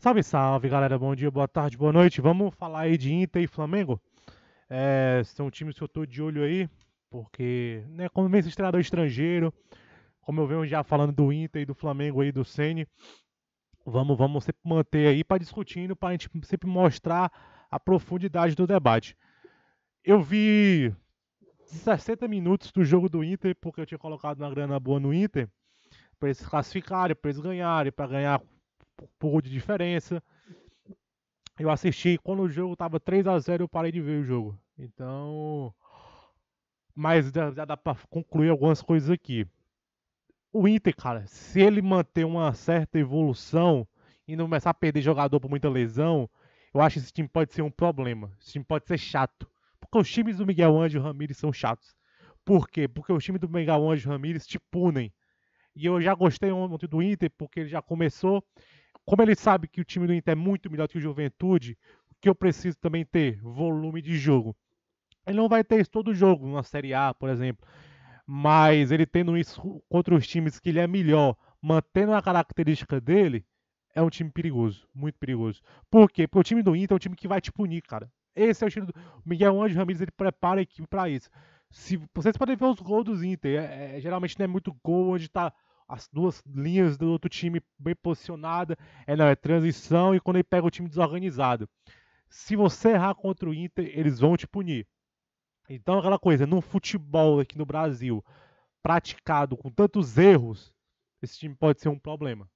Salve, salve, galera. Bom dia, boa tarde, boa noite. Vamos falar aí de Inter e Flamengo. É, são times que eu tô de olho aí, porque, né, como vem esse treinador estrangeiro, como eu venho já falando do Inter e do Flamengo aí, do Sene, vamos, vamos sempre manter aí para discutindo, para a gente sempre mostrar a profundidade do debate. Eu vi 60 minutos do jogo do Inter, porque eu tinha colocado uma grana boa no Inter, para eles classificarem, para eles ganharem, para ganhar pouco de diferença. Eu assisti quando o jogo tava 3 a 0 eu parei de ver o jogo. Então. Mas já, dá pra concluir algumas coisas aqui. O Inter, cara, se ele manter uma certa evolução e não começar a perder jogador por muita lesão, eu acho que esse time pode ser um problema. Esse time pode ser chato. Porque os times do Miguel Ângelo Ramirez são chatos. Por quê? Porque os times do Miguel Ângelo Ramirez te punem. E eu já gostei ontem do Inter, porque ele já começou como ele sabe que o time do Inter é muito melhor que o Juventude, o que eu preciso também ter? Volume de jogo. Ele não vai ter isso todo jogo, na Série A, por exemplo. Mas ele tendo isso contra os times que ele é melhor, mantendo a característica dele, é um time perigoso, muito perigoso. Por quê? Porque o time do Inter é um time que vai te punir, cara. Esse é o time do o Miguel Anjo Ramírez, ele prepara a equipe para isso. Se vocês podem ver os gols do Inter, é, é, geralmente não é muito gol onde tá as duas linhas do outro time bem posicionada. É, não, é transição e quando ele pega o time desorganizado. Se você errar contra o Inter, eles vão te punir. Então, aquela coisa, num futebol aqui no Brasil, praticado com tantos erros, esse time pode ser um problema.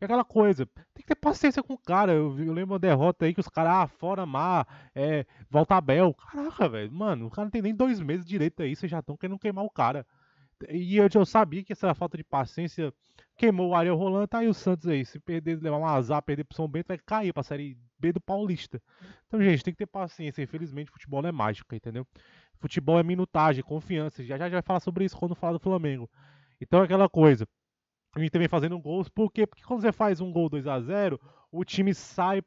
E aquela coisa, tem que ter paciência com o cara. Eu, eu lembro uma derrota aí que os caras, ah, fora mar, é, volta Bel. Caraca, velho, mano, o cara não tem nem dois meses direito aí, vocês já estão querendo queimar o cara. E eu, eu sabia que essa falta de paciência queimou o Ariel Roland, tá aí o Santos aí. Se perder, levar um azar, perder pro São Bento, vai cair pra Série B do Paulista. Então, gente, tem que ter paciência. Infelizmente, futebol não é mágica, entendeu? Futebol é minutagem, confiança. Já já, já vai falar sobre isso quando falar do Flamengo. Então, é aquela coisa. A gente também fazendo gols, por quê? Porque quando você faz um gol 2 a 0 o time sai,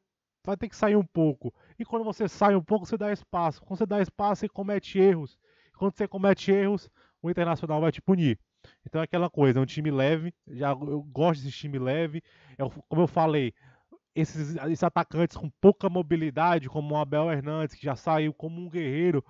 vai ter que sair um pouco. E quando você sai um pouco, você dá espaço. Quando você dá espaço, você comete erros. Quando você comete erros, Internacional vai te punir. Então é aquela coisa, é um time leve, já, eu gosto desse time leve. É, como eu falei, esses, esses, atacantes com pouca mobilidade, como o Abel Hernandes, que já saiu como um guerreiro,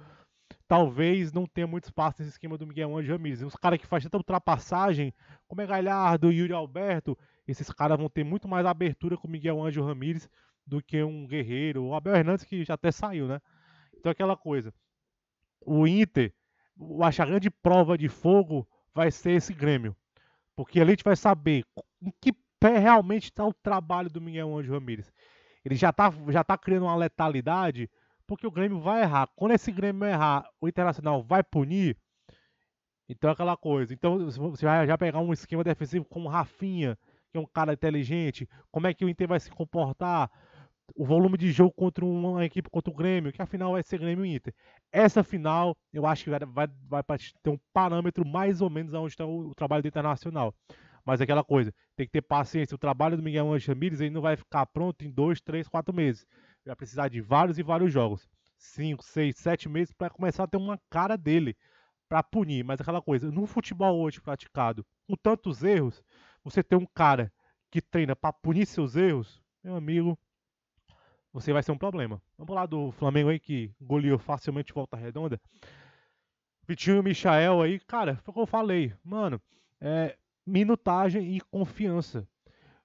talvez não tenha muito espaço nesse esquema do Miguel Angel Ramírez. Os caras que fazem tanta ultrapassagem, como é Galhardo, e Yuri Alberto, esses caras vão ter muito mais abertura com o Miguel Angel Ramírez do que um guerreiro. O Abel Hernandes que já até saiu, né? Então é aquela coisa. O Inter eu acho a grande prova de fogo vai ser esse Grêmio. Porque a gente vai saber em que pé realmente está o trabalho do Miguel Anjo Ramírez. Ele já está já tá criando uma letalidade, porque o Grêmio vai errar. Quando esse Grêmio errar, o Internacional vai punir. Então é aquela coisa. Então você vai já pegar um esquema defensivo como Rafinha, que é um cara inteligente. Como é que o Inter vai se comportar? o volume de jogo contra uma equipe, contra o Grêmio, que a final vai ser Grêmio e Inter. Essa final, eu acho que vai, vai, vai ter um parâmetro mais ou menos onde está o, o, trabalho do Internacional. Mas é aquela coisa, tem que ter paciência. O trabalho do Miguel Angel Ramírez ele não vai ficar pronto em dois, três, quatro meses. Vai precisar de vários e vários jogos. Cinco, seis, sete meses para começar a ter uma cara dele para punir. Mas é aquela coisa, no futebol hoje praticado, com tantos erros, você ter um cara que treina para punir seus erros, meu amigo, você vai ser um problema. Vamos lá do Flamengo aí que goleou facilmente volta redonda. Vitinho e Michael aí, cara, foi o que eu falei. Mano, é, minutagem e confiança.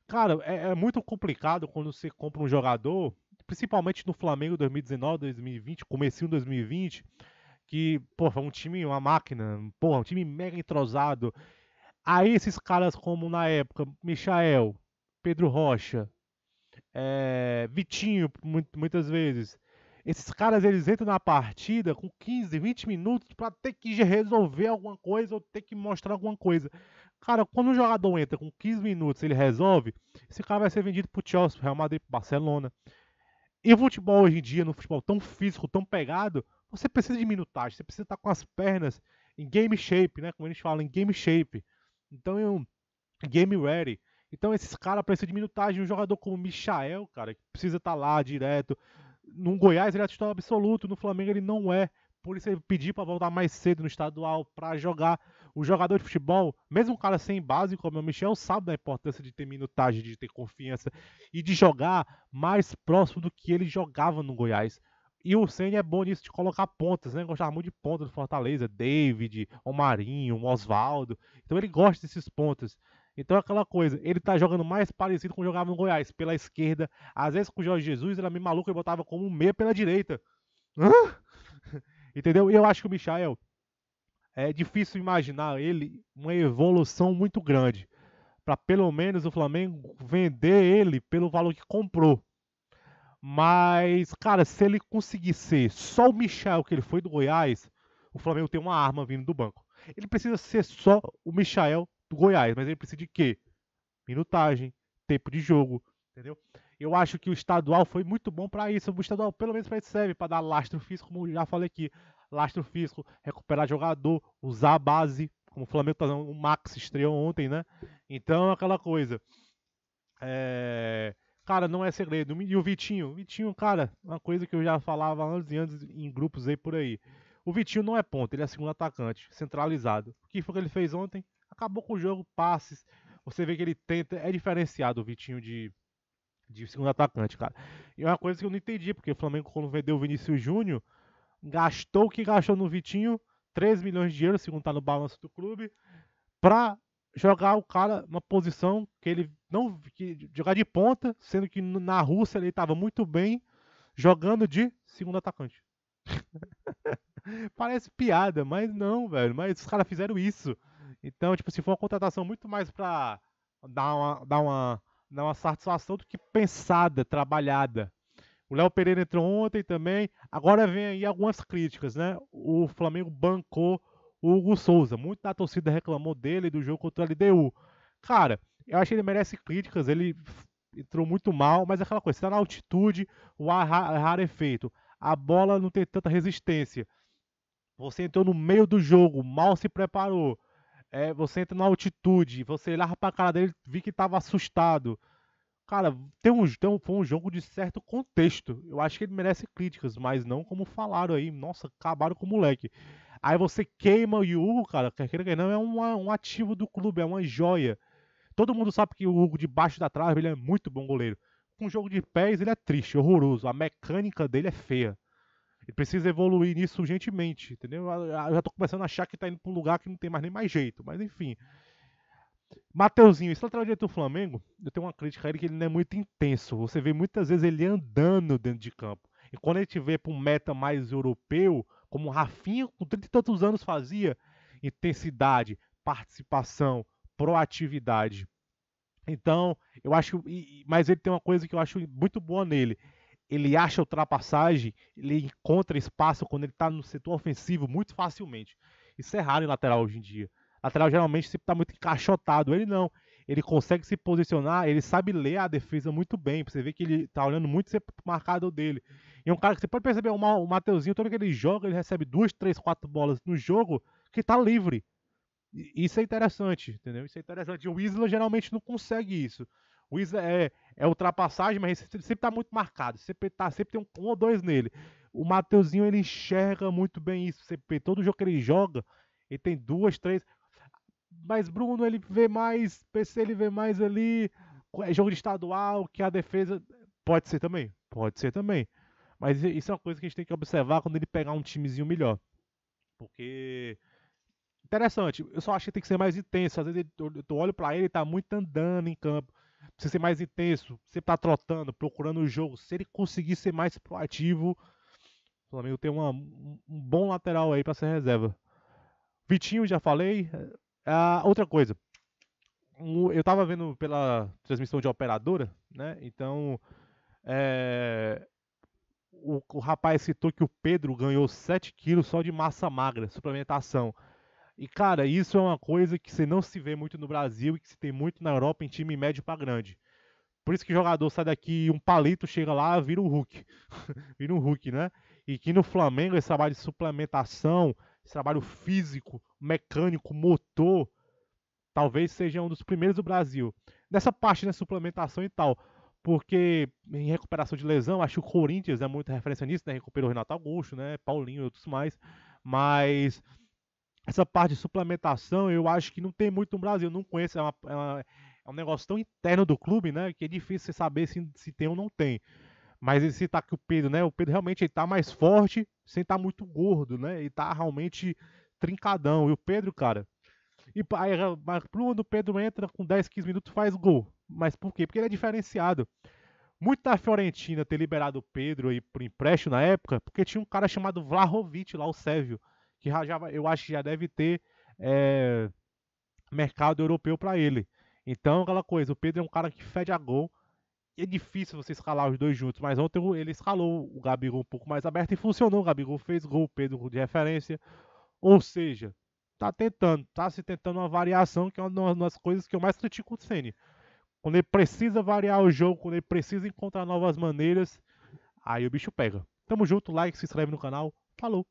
Cara, é, é, muito complicado quando você compra um jogador, principalmente no Flamengo 2019, 2020, comecinho 2020, que, pô, foi um time, uma máquina, pô um time mega entrosado. Aí esses caras como na época, Michael, Pedro Rocha, é, Vitinho, muitas vezes. Esses caras eles entram na partida com 15, 20 minutos para ter que resolver alguma coisa ou ter que mostrar alguma coisa. Cara, quando um jogador entra com 15 minutos ele resolve, esse cara vai ser vendido pro Chelsea, pro Real Madrid, pro Barcelona. E o futebol hoje em dia, no futebol tão físico, tão pegado, você precisa de minutagem, você precisa estar com as pernas em game shape, né? Como a gente fala, em game shape. Então, eu, é game ready. Então esses caras precisam de minutagem. Um jogador como o Michael, cara, que precisa estar tá lá direto. No Goiás ele é titular absoluto, no Flamengo ele não é. Por isso ele pediu para voltar mais cedo no estadual para jogar. O jogador de futebol, mesmo um cara sem base como é o Michel, sabe da importância de ter minutagem, de ter confiança e de jogar mais próximo do que ele jogava no Goiás. E o Senna é bom nisso de colocar pontas, né? Gostava muito de pontas do Fortaleza, David, o Marinho, o Oswaldo. Então ele gosta desses pontas. Então é aquela coisa, ele tá jogando mais parecido com jogava no Goiás, pela esquerda. Às vezes com o Jorge Jesus, era meio maluco e botava como um meia pela direita. Hã? Entendeu? E eu acho que o Michael é difícil imaginar ele uma evolução muito grande para pelo menos o Flamengo vender ele pelo valor que comprou. Mas, cara, se ele conseguir ser só o Michel que ele foi do Goiás, o Flamengo tem uma arma vindo do banco. Ele precisa ser só o Michel do Goiás, mas ele precisa de quê? Minutagem, tempo de jogo, entendeu? Eu acho que o estadual foi muito bom para isso. O estadual, pelo menos, para isso serve para dar lastro físico, como já falei aqui, lastro físico, recuperar jogador, usar a base, como o Flamengo tá usando, o Max estreou ontem, né? Então, aquela coisa. É... Cara, não é segredo. E o Vitinho? Vitinho, cara, uma coisa que eu já falava anos e anos em grupos aí por aí. O Vitinho não é ponta, ele é segundo atacante, centralizado. O que foi que ele fez ontem? acabou com o jogo, passes. Você vê que ele tenta. É diferenciado o Vitinho de, de segundo atacante, cara. E é uma coisa que eu não entendi, porque o Flamengo, quando vendeu o Vinícius Júnior, gastou o que gastou no Vitinho, 3 milhões de euros, segundo tá no balanço do clube, pra jogar o cara numa posição que ele não. Que, jogar de ponta, sendo que na Rússia ele estava muito bem jogando de segundo atacante. Parece piada, mas não, velho. Mas os caras fizeram isso. Então, tipo, se assim, for uma contratação muito mais para dar uma, dar, uma, dar uma satisfação do que pensada, trabalhada. O Léo Pereira entrou ontem também. Agora vem aí algumas críticas, né? O Flamengo bancou o Hugo Souza. Muito da torcida reclamou dele do jogo contra o LDU. Cara, eu acho que ele merece críticas. Ele entrou muito mal, mas é aquela coisa, está na altitude, o ar rarefeito. É A bola não tem tanta resistência. Você entrou no meio do jogo, mal se preparou. É, você entra na altitude, você olhava pra cara dele vi que tava assustado. Cara, tem um, tem um, foi um jogo de certo contexto. Eu acho que ele merece críticas, mas não como falaram aí. Nossa, acabaram com o moleque. Aí você queima o Hugo, cara. Quer queira que não, é uma, um ativo do clube, é uma joia. Todo mundo sabe que o Hugo, debaixo da trave, ele é muito bom goleiro. Com jogo de pés, ele é triste, horroroso. A mecânica dele é feia. Ele precisa evoluir nisso urgentemente, entendeu? Eu já estou começando a achar que está indo para um lugar que não tem mais nem mais jeito, mas enfim. Mateuzinho, esse lateral direito do Flamengo, eu tenho uma crítica a ele que ele não é muito intenso. Você vê muitas vezes ele andando dentro de campo. E quando a gente vê para um meta mais europeu, como o Rafinha com 30 e tantos anos fazia, intensidade, participação, proatividade. Então, eu acho. Mas ele tem uma coisa que eu acho muito boa nele ele acha ultrapassagem, ele encontra espaço quando ele está no setor ofensivo muito facilmente. Isso é raro em lateral hoje em dia. Lateral geralmente sempre está muito encaixotado. Ele não. Ele consegue se posicionar, ele sabe ler a defesa muito bem. Você vê que ele está olhando muito sempre o marcador dele. E é um cara que você pode perceber, o Mateuzinho, todo que ele joga, ele recebe duas, três, quatro bolas no jogo que está livre. Isso é interessante, entendeu? Isso é interessante. O Isla geralmente não consegue isso. O Isla é, é ultrapassagem, mas sempre está muito marcado. Sempre, tá, sempre tem um, um ou dois nele. O Mateuzinho ele enxerga muito bem isso. Sempre, todo jogo que ele joga, ele tem duas, três. Mas Bruno ele vê mais, PC ele vê mais ali. É jogo de estadual, que a defesa. Pode ser também, pode ser também. Mas isso é uma coisa que a gente tem que observar quando ele pegar um timezinho melhor. Porque. Interessante, eu só acho que tem que ser mais intenso. Às vezes eu olho para ele, ele tá muito andando em campo precisa ser mais intenso, sempre tá trotando, procurando o jogo. Se ele conseguir ser mais proativo, o Flamengo tem uma, um bom lateral aí para ser reserva. Vitinho, já falei. É, ah, outra coisa, eu estava vendo pela transmissão de operadora, né? Então, é, o, o, rapaz citou que o Pedro ganhou 7 quilos só de massa magra, suplementação. E, cara, isso é uma coisa que você não se vê muito no Brasil e que se tem muito na Europa em time médio para grande. Por isso que o jogador sai daqui um palito, chega lá, vira um Hulk. vira um Hulk, né? E que no Flamengo esse trabalho de suplementação, esse trabalho físico, mecânico, motor, talvez seja um dos primeiros do Brasil. Nessa parte, né, suplementação e tal. Porque em recuperação de lesão, acho que o Corinthians é muita referência nisso, né? Recuperou o Renato Augusto, né? Paulinho e outros mais. Mas essa parte de suplementação eu acho que não tem muito no Brasil, não conheço, é, uma, é, uma, é um negócio tão interno do clube, né, que é difícil você saber se, se tem ou não tem. Mas esse tá que o Pedro, né, o Pedro realmente ele tá mais forte, sem estar tá muito gordo, né, e tá realmente trincadão. E o Pedro, cara, e aí, quando é, o Pedro entra com 10, 15 minutos, faz gol. Mas por quê? Porque ele é diferenciado. Muito da Fiorentina ter liberado o Pedro aí por empréstimo na época, porque tinha um cara chamado Vlahovic lá, o Sérvio que já, eu acho que já deve ter é, mercado europeu para ele. Então, aquela coisa, o Pedro é um cara que fede a gol. É difícil você escalar os dois juntos, mas ontem ele escalou o Gabigol um pouco mais aberto e funcionou. O Gabigol fez gol, Pedro de referência. Ou seja, tá tentando, tá se tentando uma variação que é uma das coisas que eu mais critico o Ceni. Quando ele precisa variar o jogo, quando ele precisa encontrar novas maneiras, aí o bicho pega. Tamo junto, like, se inscreve no canal. Falou!